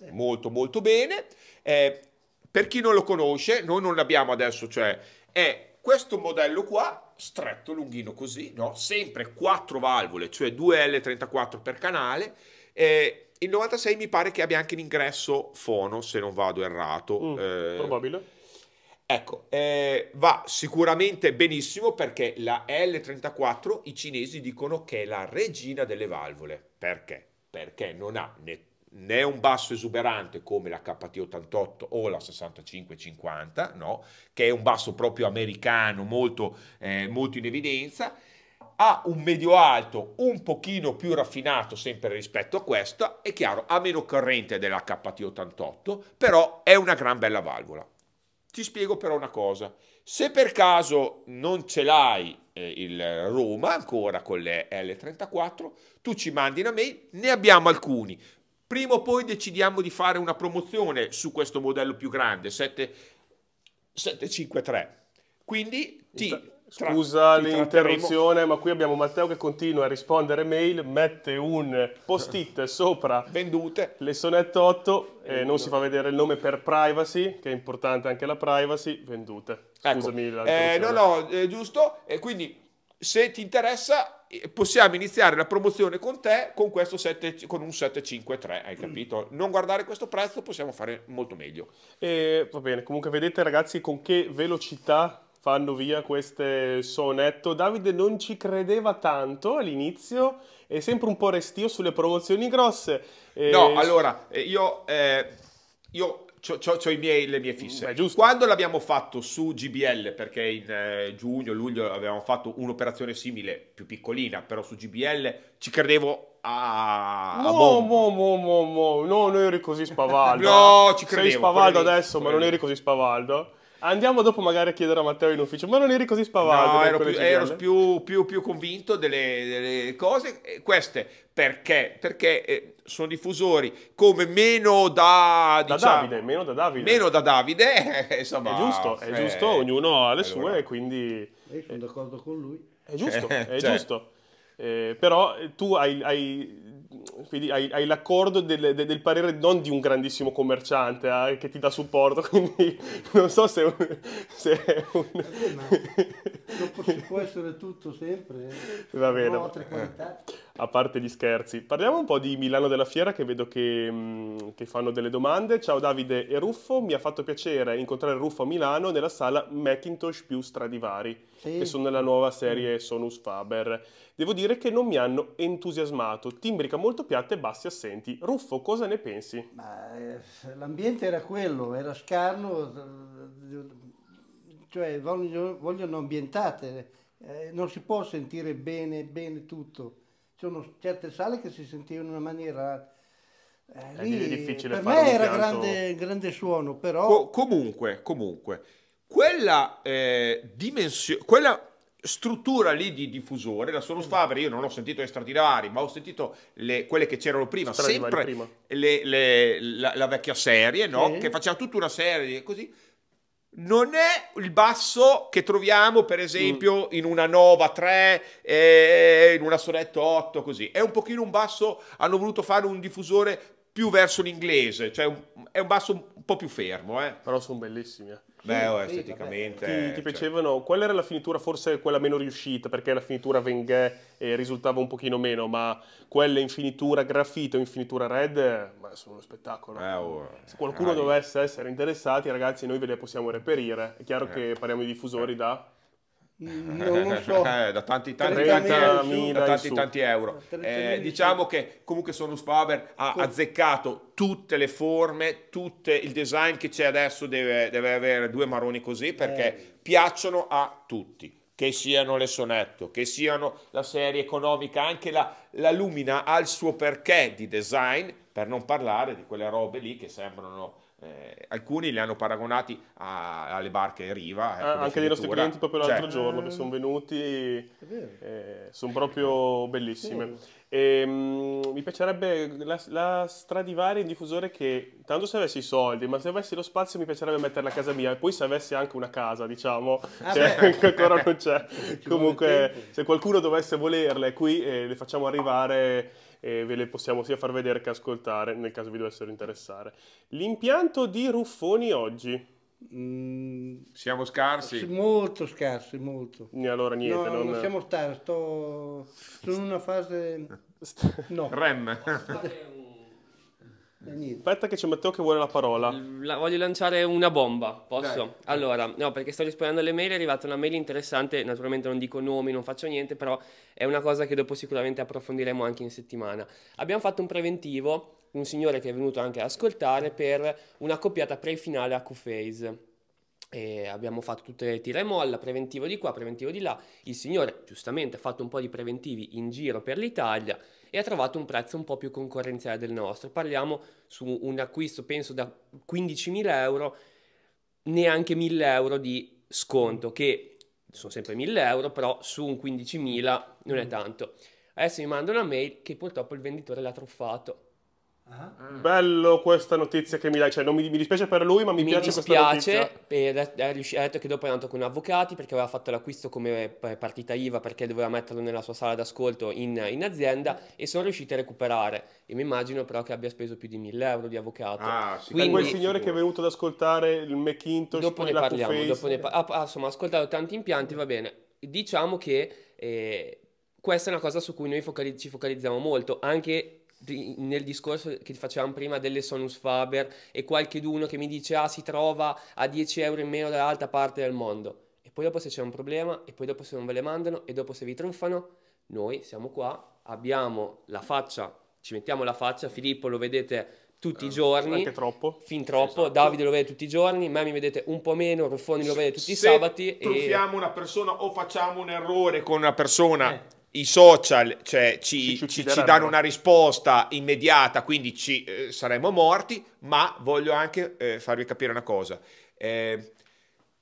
Eh, molto molto bene. Eh, per chi non lo conosce, noi non l'abbiamo adesso, cioè è questo modello qua, stretto, lunghino così, no? sempre quattro valvole, cioè 2L34 per canale. Eh, il 96 mi pare che abbia anche l'ingresso fono, se non vado errato. Mm, eh, probabile Ecco, eh, va sicuramente benissimo perché la L34 i cinesi dicono che è la regina delle valvole. Perché? Perché non ha né, né un basso esuberante come la KT88 o la 6550, no? che è un basso proprio americano, molto, eh, molto in evidenza, ha un medio alto un pochino più raffinato sempre rispetto a questa, è chiaro, ha meno corrente della KT88, però è una gran bella valvola. Ti spiego però una cosa, se per caso non ce l'hai eh, il Roma ancora con le L34, tu ci mandi una mail, ne abbiamo alcuni. Prima o poi decidiamo di fare una promozione su questo modello più grande, 7, 753. Quindi ti, Scusa l'interruzione, ma qui abbiamo Matteo che continua a rispondere mail, mette un post-it sopra vendute le sonette 8 e non si fa vedere il nome per privacy, che è importante anche la privacy, vendute. Ecco. Scusami ecco. eh, No, no, è eh, giusto. E quindi se ti interessa eh, possiamo iniziare la promozione con te con, questo 7, con un 753, hai capito? Mm. Non guardare questo prezzo, possiamo fare molto meglio. E, va bene, comunque vedete ragazzi con che velocità fanno via queste sonetto. Davide non ci credeva tanto all'inizio, è sempre un po' restio sulle promozioni grosse. E... No, allora, eh, io, eh, io ho le mie fisse. Beh, Quando l'abbiamo fatto su GBL, perché in eh, giugno, luglio avevamo fatto un'operazione simile, più piccolina, però su GBL ci credevo a... No, a mo, mo, mo, mo, no, non eri così spavaldo. no, ci credevo. Sei spavaldo adesso, ma non eri così spavaldo. Andiamo dopo magari a chiedere a Matteo in ufficio, ma non eri così spavaldo. No, ero, più, ero più, più, più, convinto delle, delle cose. Eh, queste perché? Perché eh, sono diffusori come meno da, diciamo, Davide, meno da Davide. Meno da Davide, eh, insomma. È giusto, è giusto, ognuno ha le allora. sue, quindi... Io sono d'accordo con lui. È giusto, è cioè. giusto. però tu hai, hai quindi hai, hai l'accordo del, del, parere non di un grandissimo commerciante eh, che ti dà supporto, quindi non so se, se è un... Vabbè, eh dopo può essere tutto sempre, eh. va bene. altre qualità. Eh a parte gli scherzi, parliamo un po' di Milano della Fiera che vedo che, mm, che, fanno delle domande. Ciao Davide e Ruffo, mi ha fatto piacere incontrare Ruffo a Milano nella sala Macintosh più Stradivari, sì. che sono nella nuova serie Sonus Faber. Devo dire che non mi hanno entusiasmato, timbrica molto piatta e bassi assenti. Ruffo, cosa ne pensi? Eh, l'ambiente era quello, era scarno, cioè vogliono, vogliono ambientate, eh, non si può sentire bene, bene tutto c'erano certe sale che si sentivano in una maniera... Eh, eh lì, per me era grande, grande, suono, però... Co- comunque, comunque, quella eh, dimensione, quella struttura lì di diffusore, la Sonus mm. Faber, io non ho sentito le stradivari, ma ho sentito le, quelle che c'erano prima, sempre prima. Le, le, la, la, vecchia serie, no? sì. che faceva tutta una serie così non è il basso che troviamo per esempio mm. in una Nova 3, eh, in una Sonetto 8 così, è un pochino un basso, hanno voluto fare un diffusore più verso l'inglese, cioè un, è un basso un po' più fermo. Eh. Però sono bellissimi. Eh. Beh, oh, esteticamente. Ti, ti eh, cioè. piacevano? Cioè... Quella era la finitura, forse quella meno riuscita, perché la finitura Wenger eh, risultava un pochino meno, ma quella in finitura grafito, in finitura red, eh, ma sono uno spettacolo. Eh, oh, Se qualcuno eh, dovesse essere interessati, ragazzi, noi ve le possiamo reperire. È chiaro che parliamo di diffusori da Mm, non lo so eh, da tanti tanti, 30 da tanti, tanti euro eh, diciamo che comunque Sonus Faber ha sì. azzeccato tutte le forme tutte, il design che c'è adesso deve, deve avere due maroni così perché eh. piacciono a tutti che siano le sonetto, che siano la serie economica, anche la, la, Lumina ha il suo perché di design, per non parlare di quelle robe lì che sembrano eh, alcuni li hanno paragonati a, alle barche Riva. Eh, ah, ecco, anche dei nostri clienti proprio l'altro cioè, giorno che mm. sono venuti, eh, sono proprio bellissime. Sì. Mm. Ehm, mi piacerebbe la, la Stradivari in diffusore che tanto se avessi i soldi, ma se avessi lo spazio mi piacerebbe metterla a casa mia e poi se avessi anche una casa, diciamo, ah cioè, che beh. ancora non c'è. Comunque se qualcuno dovesse volerle qui eh, le facciamo arrivare e ve le possiamo sia far vedere che ascoltare nel caso vi dovessero interessare. L'impianto di Ruffoni oggi. Mm, siamo scarsi? Molto scarsi, molto. E allora niente. No, non... possiamo stare, sto... sono in una fase No. Rem. Aspetta che c'è Matteo che vuole la parola. La, voglio lanciare una bomba, posso? Dai. Allora, no, perché sto rispondendo alle mail, è arrivata una mail interessante, naturalmente non dico nomi, non faccio niente, però è una cosa che dopo sicuramente approfondiremo anche in settimana. Abbiamo fatto un preventivo, un signore che è venuto anche ad ascoltare, per una coppiata pre-finale a Q-Phase. E abbiamo fatto tutte le tire e molla, preventivo di qua, preventivo di là. Il signore giustamente ha fatto un po' di preventivi in giro per l'Italia e ha trovato un prezzo un po' più concorrenziale del nostro. Parliamo su un acquisto, penso, da 15.000 euro, neanche 1.000 euro di sconto, che sono sempre 1.000 euro, però su un 15.000 non è mm. tanto. Adesso mi manda una mail che purtroppo il venditore l'ha truffato Ah. Bello questa notizia che mi dai, cioè non mi, mi dispiace per lui, ma mi, mi piace dispiace per, è riusci- ha detto che dopo è andato con avvocati perché aveva fatto l'acquisto come partita IVA perché doveva metterlo nella sua sala d'ascolto in, in azienda e sono riusciti a recuperare. E mi immagino però che abbia speso più di 1000 euro di avvocato. Ah, sì. Quindi, quel signore che è venuto ad ascoltare il Macintosh dopo ne parliamo, Face. dopo ne par- ah, insomma, ha ascoltato tanti impianti, va bene. Diciamo che eh, questa è una cosa su cui noi focali- ci focalizziamo molto, anche nel discorso che facevamo prima delle Sonus Faber e qualcheduno che mi dice ah si trova a 10 euro in meno dall'altra parte del mondo e poi dopo se c'è un problema e poi dopo se non ve le mandano e dopo se vi truffano noi siamo qua abbiamo la faccia ci mettiamo la faccia Filippo lo vedete tutti eh, i giorni anche troppo fin troppo esatto. Davide lo vede tutti i giorni me mi vedete un po' meno Ruffoni lo vede tutti se i sabati se truffiamo e... una persona o facciamo un errore con una persona eh i social cioè, ci, ci, ci, ci, danno una risposta immediata, quindi ci, eh, saremmo morti, ma voglio anche eh, farvi capire una cosa. Eh,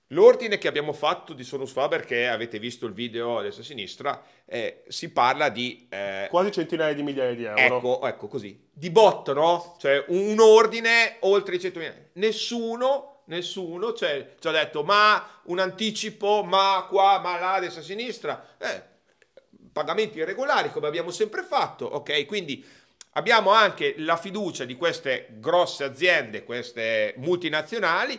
l'ordine che abbiamo fatto di Sonus Faber, che avete visto il video adesso a sinistra, eh, si parla di... Eh, Quasi centinaia di migliaia di euro. Ecco, ecco così. Di botto, no? Cioè un ordine oltre i 100 milioni. Nessuno nessuno cioè, ci ha detto ma un anticipo, ma qua, ma là, adesso a sinistra. Eh, pagamenti irregolari come abbiamo sempre fatto, ok? Quindi abbiamo anche la fiducia di queste grosse aziende, queste multinazionali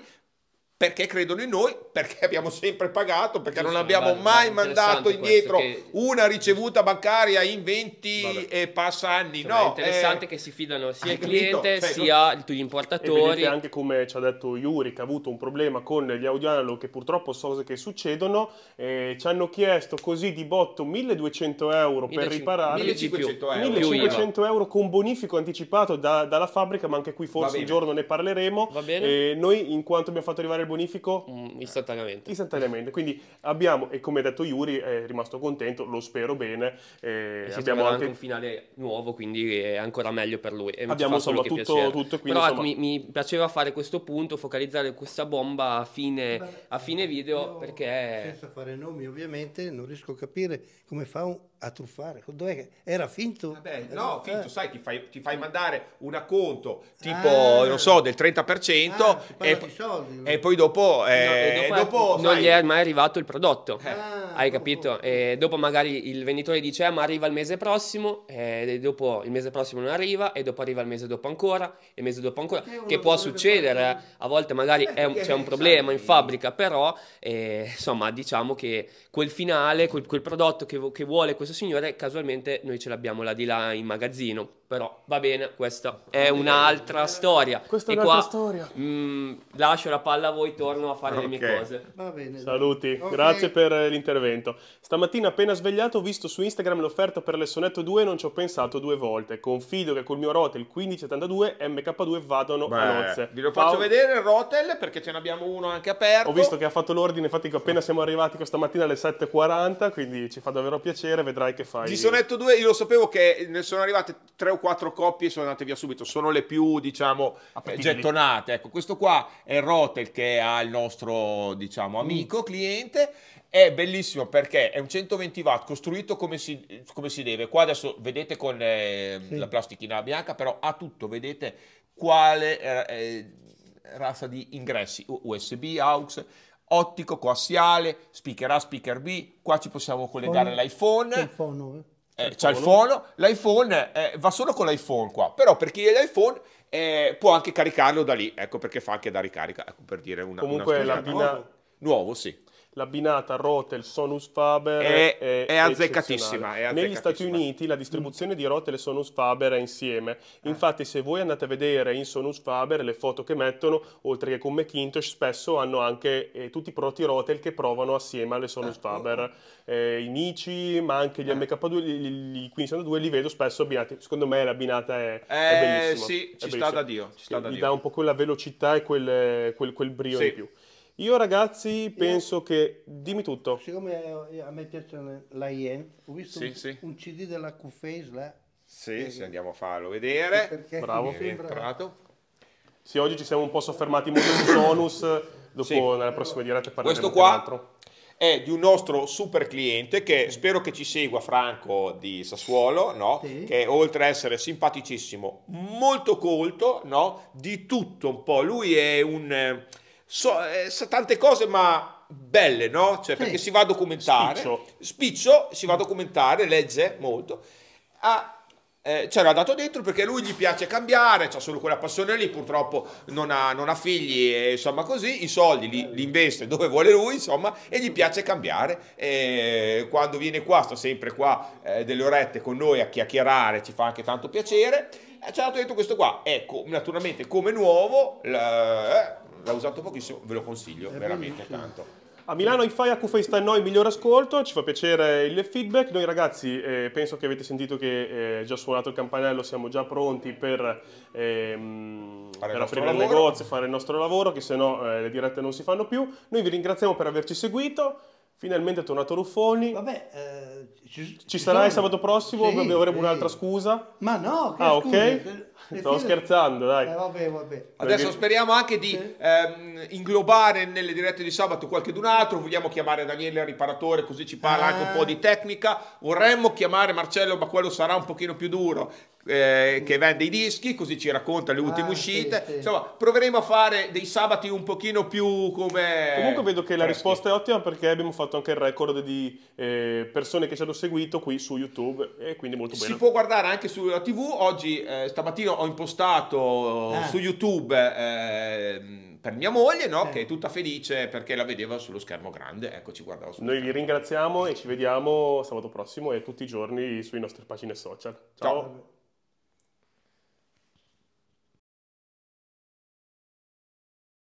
perché credono in noi, perché abbiamo sempre pagato, perché Giusto, non abbiamo vale, mai vale, mandato indietro che... una ricevuta bancaria in 20 Vabbè. e passa anni. Cioè, no, è eh, interessante eh... che si fidano sia il cliente cioè, sia non... gli importatori. E anche come ci ha detto Yuri che ha avuto un problema con gli audio analog che purtroppo so cose che succedono, eh, ci hanno chiesto così di botto 1200 euro 15... per riparare 1500 euro. 1500 euro con bonifico anticipato da, dalla fabbrica, ma anche qui forse un giorno ne parleremo. Eh, noi in quanto abbiamo fatto arrivare il bonifico? Mm, istantaneamente. Istantaneamente, quindi abbiamo, e come ha detto Yuri, è rimasto contento, lo spero bene. Eh, abbiamo anche... un finale nuovo, quindi è ancora meglio per lui. E abbiamo insomma tutto, tutto quindi, Però insomma... mi, mi, piaceva fare questo punto, focalizzare questa bomba a fine, Beh, a fine video, perché... Senza fare nomi ovviamente, non riesco a capire come fa un a truffare. Dov'è? Era finto? Vabbè, no, eh. finto, sai, ti fai, ti fai, mandare un acconto tipo, ah, non so, del 30% ah, e, e, poi dopo, eh, no, e eh, dopo, dopo non gli è mai arrivato il prodotto. Eh. Ah, hai capito? E dopo magari il venditore dice, ah, ma arriva il mese prossimo, e dopo il mese prossimo non arriva, e dopo arriva il mese dopo ancora, e il mese dopo ancora, che, che può succedere, fare... Eh. a volte magari eh, un, c'è un problema in fabbrica, però insomma diciamo che quel finale, quel, quel prodotto che, che vuole questo signore casualmente noi ce l'abbiamo là di là in magazzino però va bene, questa è un'altra storia. Questa è un'altra qua, storia. Mh, mm, lascio la palla a voi, torno a fare okay. le mie cose. Va bene. Saluti, okay. grazie per eh, l'intervento. Stamattina appena svegliato ho visto su Instagram l'offerta per l'Essonetto 2 e non ci ho pensato due volte. Confido che col mio Rotel 1572 MK2 vadano Beh, a nozze. Vi lo faccio Paolo. vedere il Rotel perché ce n'abbiamo uno anche aperto. Ho visto che ha fatto l'ordine, infatti appena siamo arrivati questa mattina alle 7.40, quindi ci fa davvero piacere, vedrai che fai. Di Sonetto 2 io lo sapevo che ne sono arrivate 3 o 4 quattro coppie sono andate via subito, sono le più, diciamo, eh, Appetibili. gettonate. Ecco, questo qua è Rotel che ha il nostro, diciamo, amico, mm. cliente. È bellissimo perché è un 120 watt costruito come si, come si deve. Qua adesso vedete con eh, sì. la plastichina bianca, però ha tutto, vedete quale eh, eh razza di ingressi, USB, AUX, ottico, coassiale, speaker A, speaker B, qua ci possiamo collegare l'iPhone. Eh, cioè, c'ha il phone, l'iPhone eh, eh, va solo con l'iPhone qua, però per chi ha l'iPhone eh, può anche caricarlo da lì, ecco perché fa anche da ricarica, ecco per dire una cosa. Comunque una la bina... nuovo, nuovo, sì la binata Rotel Sonus Faber è, è, è azzeccatissima. È Negli Stati Uniti la distribuzione di Rotel e Sonus Faber è insieme. Infatti, se voi andate a vedere in Sonus Faber le foto che mettono, oltre che con Macintosh, spesso hanno anche eh, tutti i prodotti Rotel che provano assieme alle Sonus ecco. Faber. Eh, I Nici, ma anche gli MK2, i 1502 li vedo spesso abbinati. Secondo me la binata è, eh, bellissima. Sì, ci bellissima. sta da Dio. Ci sta da Dio. gli dà un po' quella velocità e quel, quel, quel brio sì. in più. Io ragazzi penso io, che... Dimmi tutto. Siccome eh, a me piacciono la Ien, ho visto sì, un, sì. un, CD della Q-Face là. Sì, eh, sì, andiamo a farlo vedere. Bravo. Mi entrato. Sì, oggi ci siamo un po' soffermati molto su Sonus, dopo sì. nella prossima diretta parleremo Questo qua è di un nostro super cliente che spero che ci segua Franco di Sassuolo, no? sì. che oltre ad essere simpaticissimo, molto colto, no? di tutto un po'. Lui è un eh, so, eh, so tante cose ma belle, no? Cioè perché si va a documentare, Spiccio. Spiccio si va a documentare, legge molto, ha, eh, c'era dato dentro perché lui gli piace cambiare, ha solo quella passione lì, purtroppo non ha, non ha figli, e, insomma così, i soldi li, li, investe dove vuole lui, insomma, e gli piace cambiare. E quando viene qua, sta sempre qua eh, delle orette con noi a chiacchierare, ci fa anche tanto piacere. Eh, ci ha dato dentro questo qua, ecco, naturalmente come nuovo, eh, l'ha usato pochissimo, ve lo consiglio È veramente benissimo. tanto. A Milano i a Q-Face noi miglior ascolto, ci fa piacere il feedback. Noi ragazzi, eh, penso che avete sentito che eh, già suonato il campanello, siamo già pronti per, ehm, per aprire il negozio, fare il nostro lavoro, che se no eh, le dirette non si fanno più. Noi vi ringraziamo per averci seguito. Finalmente è tornato Ruffoni. Vabbè, eh ci, ci sarà il sabato prossimo? Sì, avremo sì. un'altra scusa? Ma no, ah, scusa, ok. Per... Stavo scherzando, dai. Eh, vabbè, vabbè. Adesso speriamo anche di ehm, inglobare nelle dirette di sabato qualche d'un altro. Vogliamo chiamare Daniele riparatore, così ci parla eh. anche un po' ah. di tecnica. Vorremmo chiamare Marcello, ma quello sarà un pochino più duro eh, che vende i dischi, così ci racconta le ultime ah, uscite. Sì, sì. Insomma, proveremo a fare dei sabati un pochino più come... Comunque vedo che la risposta è ottima perché abbiamo fatto anche il record di eh, persone che ci hanno seguito qui su YouTube e quindi molto bene. Si può guardare anche sulla TV, oggi eh, stamattina ho impostato ah. su YouTube ehm, per mia moglie, no? eh. che è tutta felice perché la vedeva sullo schermo grande. Eccoci, guardavo guardava sullo Noi vi ringraziamo e ci vediamo sabato prossimo e tutti i giorni sui nostre pagine social. Ciao. Ciao.